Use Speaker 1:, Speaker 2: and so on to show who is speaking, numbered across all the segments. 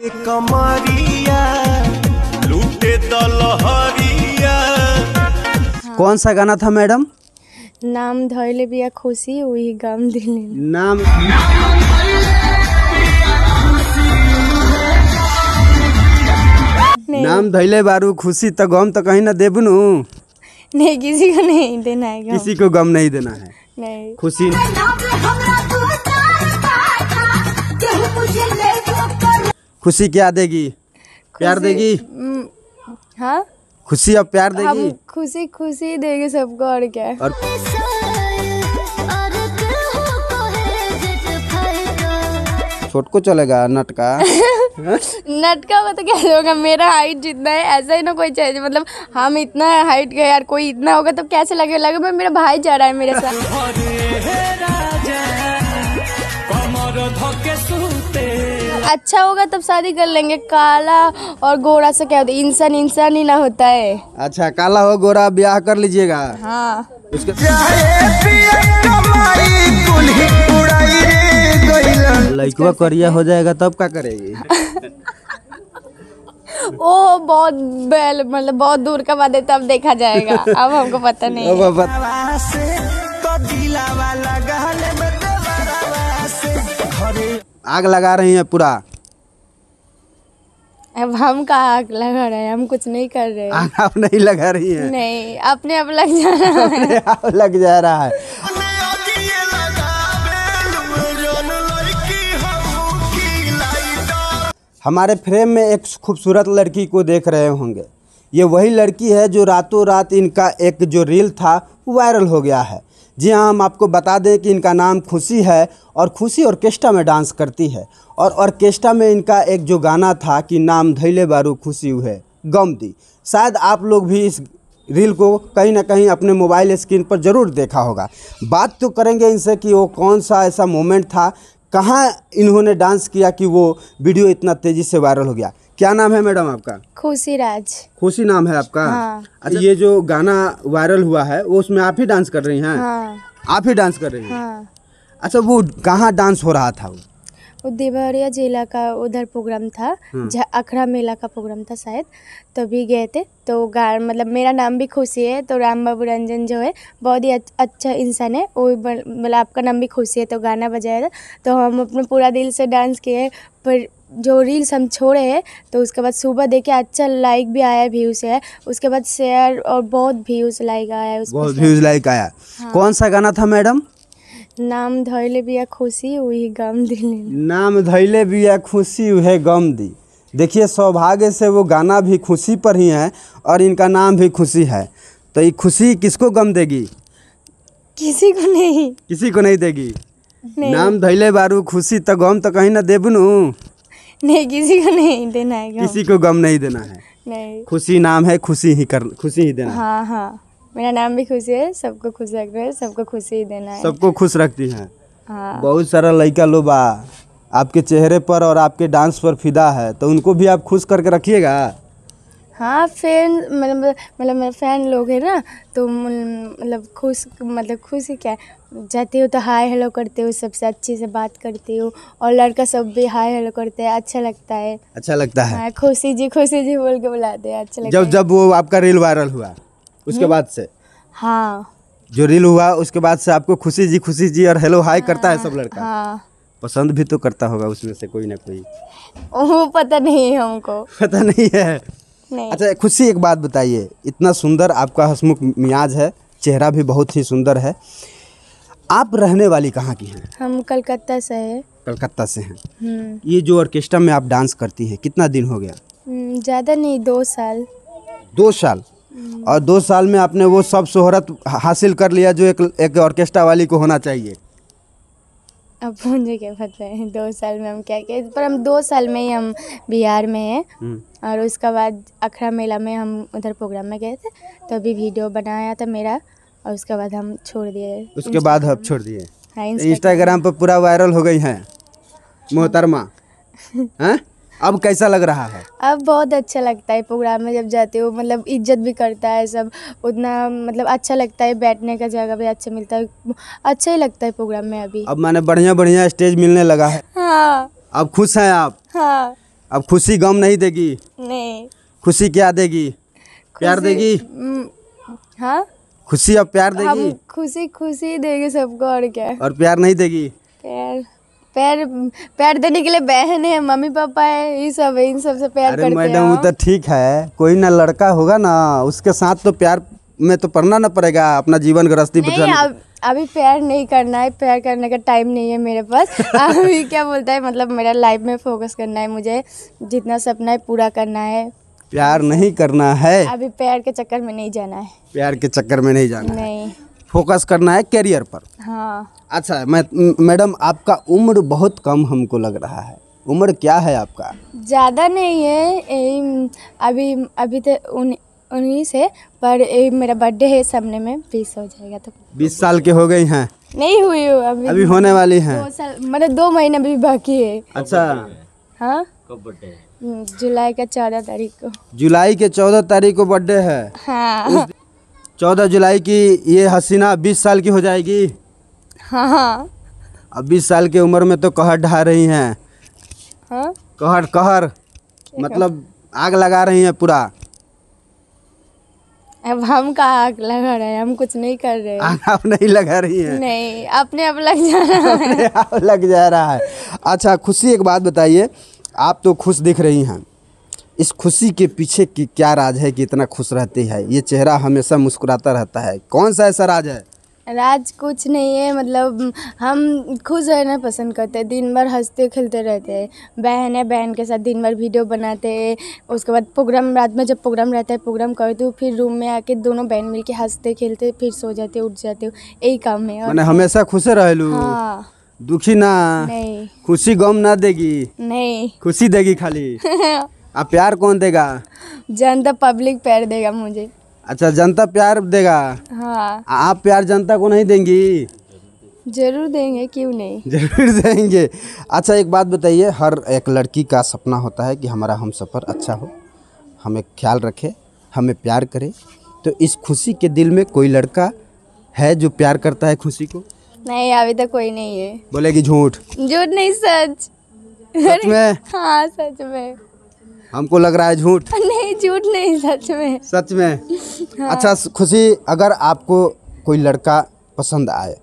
Speaker 1: तो
Speaker 2: कौन सा गाना था मैडम
Speaker 1: नाम धोले बिया खुशी वही
Speaker 2: गम दिले नाम नाम धैले बारू खुशी तो गम तो कहीं ना दे नहीं
Speaker 1: किसी को नहीं देना है किसी
Speaker 2: को गम नहीं देना है नहीं खुशी खुशी क्या देगी प्यार देगी हम्म, हाँ खुशी और प्यार देगी
Speaker 1: खुशी खुशी देगी सबको और क्या
Speaker 2: और छोटको चलेगा नटका हाँ?
Speaker 1: नटका मतलब क्या होगा मेरा हाइट जितना है ऐसा ही ना कोई चेंज मतलब हम इतना हाइट गए यार कोई इतना होगा तो कैसे लगे लगे मैं मेरा भाई जा रहा है मेरे साथ अच्छा होगा तब शादी कर लेंगे काला और गोरा से क्या होता है इंसान इंसान ही ना होता है
Speaker 2: अच्छा काला हो गोरा ब्याह कर लीजिएगा हाँ लड़कुआ करिया हो जाएगा तब क्या करेगी
Speaker 1: ओ बहुत बेल मतलब बहुत दूर का बात है तब देखा जाएगा अब हमको पता नहीं अब
Speaker 2: आग लगा रही है पूरा
Speaker 1: अब हम का आग लगा रहे हैं हम कुछ नहीं कर रहे आग
Speaker 2: आप नहीं लगा रही हैं
Speaker 1: नहीं अपने आप लग जा रहा है
Speaker 2: आप लग जा रहा है हमारे फ्रेम में एक खूबसूरत लड़की को देख रहे होंगे ये वही लड़की है जो रातों रात इनका एक जो रील था वायरल हो गया है जी हाँ हम आपको बता दें कि इनका नाम खुशी है और खुशी ऑर्केस्ट्रा में डांस करती है और ऑर्केस्ट्रा में इनका एक जो गाना था कि नाम धैले बारू खुशी हुए गम दी शायद आप लोग भी इस रील को कहीं ना कहीं अपने मोबाइल स्क्रीन पर ज़रूर देखा होगा बात तो करेंगे इनसे कि वो कौन सा ऐसा मोमेंट था कहाँ इन्होंने डांस किया कि वो वीडियो इतना तेज़ी से वायरल हो गया क्या नाम है मैडम आपका
Speaker 1: खुशी राज
Speaker 2: खुशी नाम है आपका हाँ। अच्छा ये जो गाना वायरल हुआ है वो उसमें आप ही डांस कर रही हैं हाँ। आप ही डांस कर रही हैं हाँ। अच्छा वो कहाँ डांस हो रहा था वो
Speaker 1: वो देवरिया जिला का उधर प्रोग्राम था हम्म। अखड़ा मेला का प्रोग्राम था शायद तभी गए थे तो गा मतलब मेरा नाम भी खुशी है तो राम बाबू रंजन जो है बहुत ही अच्छा इंसान है वो मतलब आपका नाम भी खुशी है तो गाना बजाया था तो हम अपने पूरा दिल से डांस किए पर जो रील्स हम छोड़े हैं तो उसके बाद सुबह देखे अच्छा लाइक भी आया व्यूज है उसके बाद शेयर और बहुत व्यूज लाइक आया है बहुत व्यूज लाइक
Speaker 2: आया हाँ। कौन सा गाना था मैडम
Speaker 1: नाम धैले बिया खुशी उही गम दिली
Speaker 2: नाम धैले बिया खुशी उहे गम दी देखिए सौभाग्य से वो गाना भी खुशी पर ही है और इनका नाम भी खुशी है तो ये खुशी किसको गम देगी किसी को नहीं किसी को नहीं देगी नहीं। नाम धैले बारू खुशी तो गम तो कहीं ना देबू नहीं
Speaker 1: किसी को नहीं देना है किसी
Speaker 2: को गम नहीं देना है नहीं खुशी नाम है खुशी ही कर खुशी ही देना
Speaker 1: हाँ हाँ मेरा नाम भी खुशी है सबको खुश रख रहे सबको खुशी ही देना है सबको
Speaker 2: खुश रखती है
Speaker 1: हाँ। बहुत
Speaker 2: सारा लड़का लोग आपके चेहरे पर और आपके डांस पर फिदा है तो उनको भी आप खुश करके रखिएगा
Speaker 1: हाँ फैन मतलब मतलब मेरे फैन लोग हैं ना तो मतलब खुश मतलब खुशी क्या जाती हूँ तो हाय हेलो करते हो सबसे अच्छे से बात करती हूँ और लड़का सब भी हाय हेलो करते हैं अच्छा लगता है
Speaker 2: अच्छा लगता है हाँ,
Speaker 1: खुशी जी खुशी जी बोल के बुलाते हैं अच्छा लगता जब है।
Speaker 2: जब वो आपका रील वायरल हुआ उसके हम्म। बाद से हाँ जो रील हुआ उसके बाद से आपको खुशी जी खुशी जी और हेलो हाय करता है सब हाँ, लड़का हाँ। पसंद भी तो करता होगा उसमें से कोई ना कोई
Speaker 1: वो पता नहीं है हमको
Speaker 2: पता नहीं है नहीं। अच्छा खुशी एक बात बताइए इतना सुंदर आपका हसमुख मियाज है चेहरा भी बहुत ही सुंदर है आप रहने वाली कहाँ की हैं
Speaker 1: हम कलकत्ता से है
Speaker 2: कलकत्ता से हैं हम्म। ये जो ऑर्केस्ट्रा में आप डांस करती हैं कितना दिन हो गया
Speaker 1: हम्म, ज़्यादा नहीं दो साल
Speaker 2: दो साल और दो साल में आपने वो सब शोहरत हासिल कर लिया जो एक एक ऑर्केस्ट्रा वाली को होना चाहिए
Speaker 1: अब मुझे क्या पता है दो साल में हम क्या किया पर हम दो साल में ही हम बिहार में हैं हम्म। और उसके बाद अखड़ा मेला में हम उधर प्रोग्राम में गए थे तो अभी वीडियो बनाया था मेरा और उसके बाद हम छोड़ दिए उसके बाद हम छोड़ दिए हाँ,
Speaker 2: इंस्टाग्राम तो पर पूरा वायरल हो गई है मोहतरमा हाँ अब कैसा लग रहा है
Speaker 1: अब बहुत अच्छा लगता है प्रोग्राम में जब जाते हो मतलब इज्जत भी करता है सब उतना मतलब अच्छा लगता है बैठने का जगह भी अच्छा मिलता है अच्छा ही लगता है प्रोग्राम में अभी अब
Speaker 2: मैंने बढ़िया बढ़िया स्टेज मिलने लगा है हाँ अब खुश हैं आप हाँ अब खुशी गम नहीं देगी नहीं खुशी क्या देगी प्यार देगी
Speaker 1: हम्म। हाँ
Speaker 2: खुशी अब प्यार देगी
Speaker 1: खुशी खुशी देगी सबको और क्या
Speaker 2: और प्यार नहीं देगी
Speaker 1: प्यार पैर पैर देने के लिए बहन है मम्मी पापा है ये सब है इन सब से प्यार अरे मैडम वो तो
Speaker 2: ठीक है कोई ना लड़का होगा ना उसके साथ तो प्यार में तो पढ़ना ना पड़ेगा अपना जीवन गृहस्थी नहीं अब
Speaker 1: अभी प्यार नहीं करना है प्यार करने का टाइम नहीं है मेरे पास अभी क्या बोलता है मतलब मेरा लाइफ में फोकस करना है मुझे जितना सपना है पूरा करना है
Speaker 2: प्यार नहीं करना है
Speaker 1: अभी प्यार के चक्कर में नहीं जाना है
Speaker 2: प्यार के चक्कर में नहीं जाना है। नहीं फोकस करना है करियर पर
Speaker 1: हाँ
Speaker 2: अच्छा मैं मैडम आपका उम्र बहुत कम हमको लग रहा है उम्र क्या है आपका
Speaker 1: ज़्यादा नहीं है अभी अभी तो उन्नीस है पर मेरा बर्थडे है सामने में बीस हो जाएगा तो
Speaker 2: बीस साल के हो गई हैं
Speaker 1: नहीं हुई हो अभी अभी होने वाली हैं दो साल मतलब दो महीना भी बाकी है अच्छा हाँ कब बर्थडे जुलाई का चौदह तारीख को
Speaker 2: जुलाई के चौदह तारीख को बर्थडे है हाँ चौदह जुलाई की ये हसीना बीस साल की हो जाएगी हाँ हाँ अब बीस साल की उम्र में तो कहर ढा रही हैं हाँ? कहर कहर मतलब आग लगा रही हैं पूरा
Speaker 1: अब हम का आग लगा रहे हैं हम कुछ नहीं कर रहे आग
Speaker 2: आप नहीं लगा रही हैं
Speaker 1: नहीं अपने आप लग जा रहा है अपने
Speaker 2: आप लग जा रहा है अच्छा खुशी एक बात बताइए आप तो खुश दिख रही हैं इस खुशी के पीछे की क्या राज है कि इतना खुश रहती है ये चेहरा हमेशा मुस्कुराता रहता है कौन सा ऐसा राज है
Speaker 1: राज कुछ नहीं है मतलब हम खुश रहना पसंद करते हैं दिन भर हंसते खेलते रहते हैं बहन है बहन के साथ दिन भर वीडियो बनाते हैं उसके बाद प्रोग्राम रात में जब प्रोग्राम रहता है प्रोग्राम करते हो फिर रूम में आके दोनों बहन मिलके हंसते खेलते फिर सो जाते उठ जाते हो यही काम है मैंने हमेशा
Speaker 2: खुश लू हाँ दुखी ना नहीं खुशी गम ना देगी नहीं खुशी देगी खाली अब प्यार कौन देगा
Speaker 1: जनता पब्लिक प्यार देगा मुझे
Speaker 2: अच्छा जनता प्यार देगा हाँ आप प्यार जनता को नहीं देंगी
Speaker 1: जरूर देंगे क्यों नहीं
Speaker 2: जरूर देंगे अच्छा एक बात बताइए हर एक लड़की का सपना होता है कि हमारा हम सफ़र अच्छा हो हमें ख्याल रखे हमें प्यार करे तो इस खुशी के दिल में कोई लड़का है जो प्यार करता है खुशी को
Speaker 1: नहीं अभी तक कोई नहीं है
Speaker 2: बोलेगी झूठ
Speaker 1: झूठ नहीं सच सच में हाँ सच में
Speaker 2: हमको लग रहा है झूठ
Speaker 1: नहीं झूठ नहीं सच में सच में हाँ। अच्छा
Speaker 2: खुशी अगर आपको कोई लड़का पसंद आए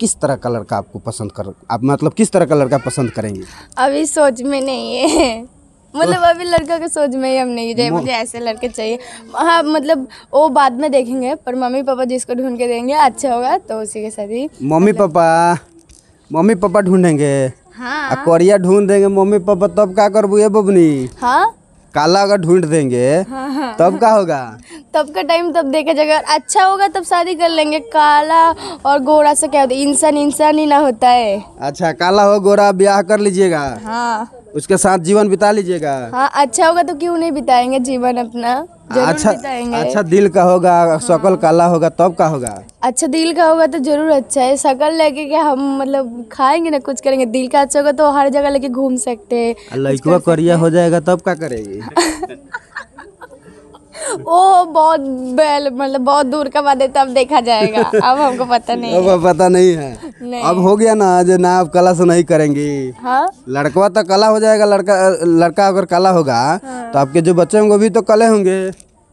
Speaker 2: किस तरह का लड़का आपको पसंद कर आप मतलब किस तरह का लड़का पसंद करेंगे
Speaker 1: अभी सोच में नहीं है मतलब अभी लड़का के सोच में ही हम नहीं जाए मुझे ऐसे लड़के चाहिए हाँ मतलब वो बाद में देखेंगे पर मम्मी पापा जिसको ढूंढ के देंगे अच्छा होगा तो उसी के साथ ही
Speaker 2: मम्मी मतलब पापा मम्मी पापा ढूंढेंगे हाँ कोरिया ढूंढ देंगे मम्मी पापा तब क्या करबू ये बबनी हाँ काला अगर ढूंढ देंगे हाँ, हाँ, तब का होगा
Speaker 1: तब का टाइम तब देखा जाएगा अच्छा होगा तब शादी कर लेंगे काला और गोरा से क्या होता है इंसान इंसान ही ना होता है
Speaker 2: अच्छा काला हो गोरा ब्याह कर लीजिएगा हाँ उसके साथ जीवन बिता लीजिएगा
Speaker 1: हाँ अच्छा होगा तो क्यों नहीं बिताएंगे जीवन अपना अच्छा अच्छा
Speaker 2: दिल का होगा हाँ। सकल काला होगा तब का होगा
Speaker 1: अच्छा दिल का होगा तो जरूर अच्छा है सकल लेके के हम मतलब खाएंगे ना कुछ करेंगे दिल का अच्छा होगा तो हर जगह लेके घूम सकते हैं
Speaker 2: लड़कुआ करिया हो जाएगा तब का करेगी
Speaker 1: ओ बहुत मतलब बहुत दूर का बात है तब देखा जाएगा अब हमको पता नहीं अब
Speaker 2: पता नहीं है अब हो गया ना जो ना अब कला से नहीं करेंगी हाँ? लड़कवा तो कला हो जाएगा लड़का लड़का अगर कला होगा हाँ। तो आपके जो बच्चे होंगे भी तो कले होंगे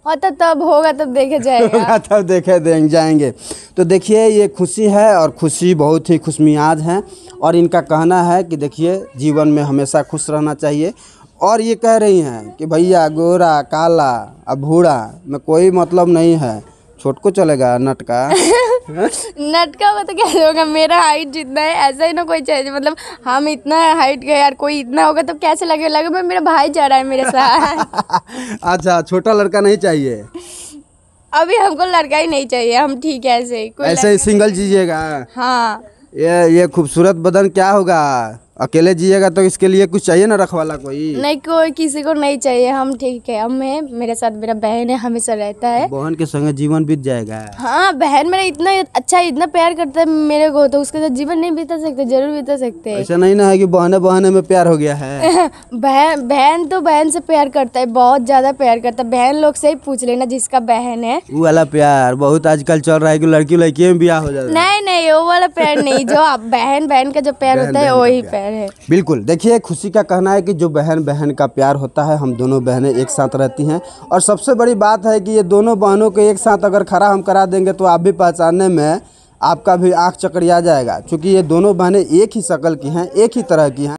Speaker 1: हाँ, तो तब होगा तब देखे जाएगा
Speaker 2: तब देखे देंगे जाएंगे तो देखिए ये खुशी है और खुशी बहुत ही खुशमियाज है और इनका कहना है कि देखिए जीवन में हमेशा खुश रहना चाहिए और ये कह रही हैं कि भैया गोरा काला भूरा में कोई मतलब नहीं है छोट को चलेगा नटका
Speaker 1: नटका तो कैसे होगा मेरा हाइट जितना है ऐसा ही ना कोई चाहिए मतलब हम इतना हाइट गए यार कोई इतना होगा तो कैसे लगे लगे मेरा भाई जा रहा है मेरे साथ
Speaker 2: अच्छा छोटा लड़का नहीं चाहिए
Speaker 1: अभी हमको लड़का ही नहीं चाहिए हम ठीक है ऐसे ही ऐसे
Speaker 2: ही सिंगल जीजिएगा हाँ ये ये खूबसूरत बदन क्या होगा अकेले जिएगा तो इसके लिए कुछ चाहिए ना रखवाला कोई
Speaker 1: नहीं कोई किसी को नहीं चाहिए हम ठीक है हम है मेरे साथ मेरा बहन है हमेशा रहता है
Speaker 2: बहन के संग जीवन बीत जाएगा
Speaker 1: हाँ बहन मेरा इतना अच्छा इतना प्यार करता है मेरे को तो उसके साथ जीवन नहीं बीता सकते जरूर बीता सकते ऐसा
Speaker 2: नहीं ना है की बहने बहने में प्यार हो गया है
Speaker 1: बहन बहन तो बहन से प्यार करता है बहुत ज्यादा प्यार करता है बहन लोग से ही पूछ लेना जिसका बहन है
Speaker 2: वो वाला प्यार बहुत आजकल चल रहा है की लड़की लड़की में ब्याह हो जाता है
Speaker 1: नहीं नहीं वो वाला प्यार नहीं जो बहन बहन का जो प्यार होता है वही प्यार प्यार है
Speaker 2: बिल्कुल देखिए खुशी का कहना है कि जो बहन बहन का प्यार होता है हम दोनों बहनें एक साथ रहती हैं और सबसे बड़ी बात है कि ये दोनों बहनों को एक साथ अगर खड़ा हम करा देंगे तो आप भी पहचानने में आपका भी आँख चकरिया जाएगा क्योंकि ये दोनों बहनें एक ही शक्ल की हैं एक ही तरह की हैं